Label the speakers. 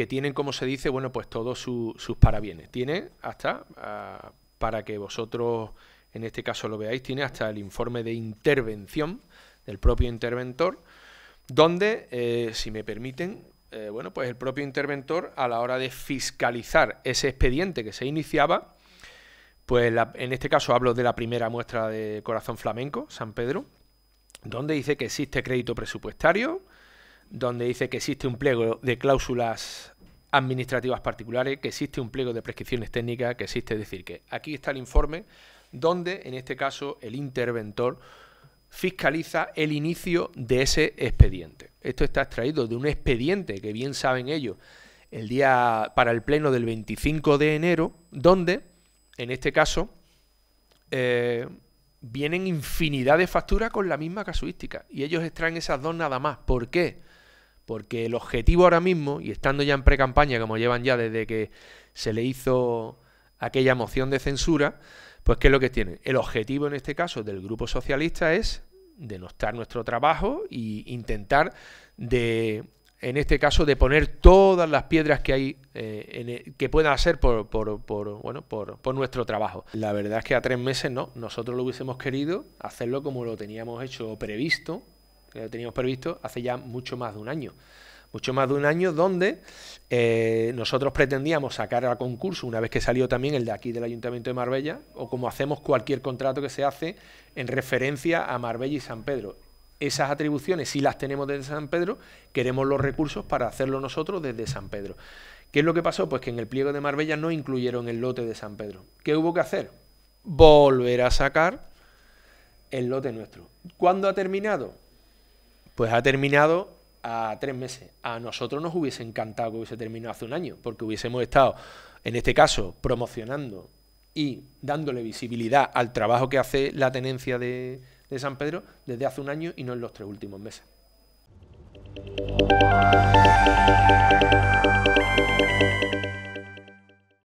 Speaker 1: que tienen, como se dice, bueno, pues todos sus parabienes. Tiene hasta, ah, para que vosotros en este caso lo veáis, tiene hasta el informe de intervención del propio interventor, donde, eh, si me permiten, eh, bueno, pues el propio interventor a la hora de fiscalizar ese expediente que se iniciaba, pues en este caso hablo de la primera muestra de Corazón Flamenco, San Pedro, donde dice que existe crédito presupuestario, donde dice que existe un pliego de cláusulas administrativas particulares, que existe un pliego de prescripciones técnicas, que existe, decir, que aquí está el informe donde, en este caso, el interventor fiscaliza el inicio de ese expediente. Esto está extraído de un expediente que bien saben ellos el día para el pleno del 25 de enero, donde, en este caso, eh, vienen infinidad de facturas con la misma casuística y ellos extraen esas dos nada más. ¿Por qué? Porque el objetivo ahora mismo, y estando ya en precampaña, como llevan ya desde que se le hizo aquella moción de censura, pues ¿qué es lo que tiene? El objetivo en este caso del Grupo Socialista es denostar nuestro trabajo e intentar de en este caso de poner todas las piedras que hay eh, e, que puedan hacer por, bueno por, por, nuestro trabajo la verdad es que a tres meses no nosotros lo hubiésemos querido hacerlo como lo teníamos hecho previsto lo teníamos previsto hace ya mucho más de un año. Mucho más de un año donde eh, nosotros pretendíamos sacar al concurso, una vez que salió también el de aquí del Ayuntamiento de Marbella, o como hacemos cualquier contrato que se hace en referencia a Marbella y San Pedro. Esas atribuciones si las tenemos desde San Pedro, queremos los recursos para hacerlo nosotros desde San Pedro. ¿Qué es lo que pasó? Pues que en el pliego de Marbella no incluyeron el lote de San Pedro. ¿Qué hubo que hacer? Volver a sacar el lote nuestro. ¿Cuándo ha terminado? pues ha terminado a tres meses. A nosotros nos hubiese encantado que hubiese terminado hace un año, porque hubiésemos estado, en este caso, promocionando y dándole visibilidad al trabajo que hace la tenencia de, San Pedro desde hace un año y no en los tres últimos meses.